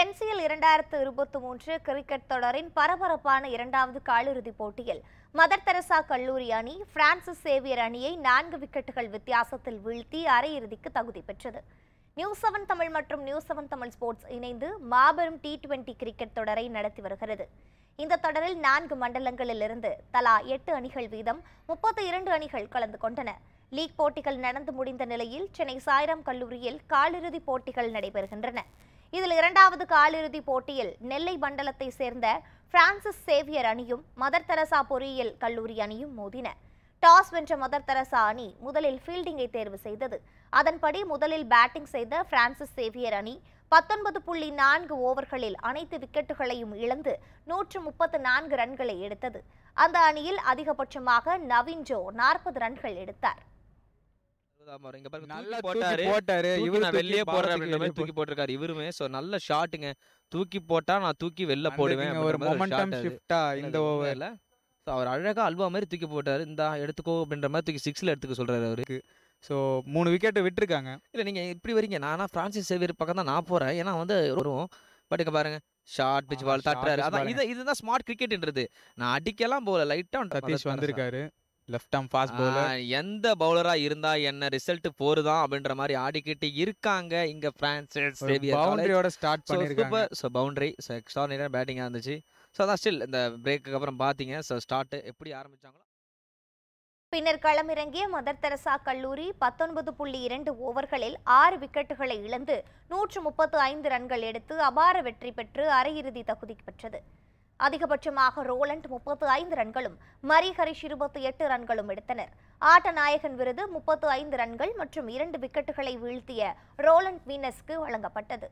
NCL இரண்டாயிரத்து இருபத்தி மூன்று கிரிக்கெட் தொடரின் பரபரப்பான இரண்டாவது காலிறுதிப் போட்டியில் மதர் தெரசா கல்லூரி அணி பிரான்சிஸ் சேவியர் அணியை நான்கு விக்கெட்டுகள் வித்தியாசத்தில் வீழ்த்தி அரையிறுதிக்கு தகுதி பெற்றது நியூ செவன் தமிழ் மற்றும் நியூ செவன் தமிழ் ஸ்போர்ட்ஸ் இணைந்து மாபெரும் டி டுவெண்டி கிரிக்கெட் தொடரை நடத்தி வருகிறது இந்த தொடரில் நான்கு மண்டலங்களிலிருந்து தலா எட்டு அணிகள் வீதம் முப்பத்தி இரண்டு அணிகள் கலந்து கொண்டன லீக் போட்டிகள் நடந்து முடிந்த நிலையில் சென்னை சாய்ராம் கல்லூரியில் காலிறுதிப் போட்டிகள் நடைபெறுகின்றன இதில் இரண்டாவது காலிறுதி போட்டியில் நெல்லை மண்டலத்தை சேர்ந்த பிரான்சிஸ் சேவியர் அணியும் மதர் தெரசா பொறியியல் கல்லூரி அணியும் மோதின டாஸ் வென்ற மதர் தெரசா அணி முதலில் ஃபீல்டிங்கை தேர்வு செய்தது அதன்படி முதலில் பேட்டிங் செய்த பிரான்சிஸ் சேவியர் அணி பத்தொன்பது புள்ளி நான்கு ஓவர்களில் அனைத்து விக்கெட்டுகளையும் இழந்து நூற்று முப்பத்து நான்கு ரன்களை எடுத்தது அந்த அணியில் அதிகபட்சமாக நவீன் ஜோ நாற்பது ரன்கள் எடுத்தார் நல்லா போட்டாரு போட்டாரு இவரு நான் வெளியே போடுறேன் அப்படின்ற மாதிரி தூக்கி போட்டிருக்காரு இவருமே சோ நல்ல ஷாட்டுங்க தூக்கி போட்டா நான் தூக்கி வெளில போடுவேன் ஒரு மொமெண்டம் ஷிஃப்டா இந்த ஓவர்ல ஸோ அவர் அழகா அல்வா மாதிரி தூக்கி போட்டாரு இந்த எடுத்துக்கோ அப்படின்ற மாதிரி தூக்கி சிக்ஸ்ல எடுத்துக்க சொல்கிறாரு அவருக்கு ஸோ மூணு விக்கெட்டு விட்டுருக்காங்க இல்லை நீங்கள் இப்படி வரீங்க நானா ஃப்ரான்சிஸ் சேவியர் பக்கம் தான் நான் போகிறேன் ஏன்னா வந்து வருவோம் பட் இங்கே பாருங்கள் ஷார்ட் பிச் பால் தட்டுறாரு அதான் இது இதுதான் ஸ்மார்ட் கிரிக்கெட்ன்றது நான் அடிக்கலாம் போகல லைட்டாக சதீஷ் வந்திருக்காரு லெஃப்ட் ஃபாஸ்ட் பவுலர் எந்த பவுலரா இருந்தா என்ன ரிசல்ட் போருதான் அப்படின்ற மாதிரி ஆடிக்கிட்டு இருக்காங்க இங்க பிரான்சிஸ் பவுண்டரியோட ஸ்டார்ட் பண்ணிருக்காங்க சோ பவுண்டரி சோ எக்ஸ்ட்ராடினரி பேட்டிங்கா சோ அதான் ஸ்டில் இந்த பிரேக்குக்கு அப்புறம் பாத்தீங்க சோ ஸ்டார்ட் எப்படி ஆரம்பிச்சாங்களோ பின்னர் களமிறங்கிய மதர் தெரசா கல்லூரி பத்தொன்பது புள்ளி இரண்டு ஓவர்களில் ஆறு விக்கெட்டுகளை இழந்து நூற்று முப்பத்து ஐந்து ரன்கள் எடுத்து அபார வெற்றி பெற்று அரையிறுதி தகுதி பெற்றது அதிகபட்சமாக ரோலண்ட் முப்பத்து ஐந்து ரன்களும் மரி ஹரிஷ் இருபத்தி எட்டு ரன்களும் எடுத்தனர் ஆட்ட நாயகன் விருது முப்பத்து ஐந்து ரன்கள் மற்றும் இரண்டு விக்கெட்டுகளை வீழ்த்திய ரோலண்ட் வீனஸ்க்கு வழங்கப்பட்டது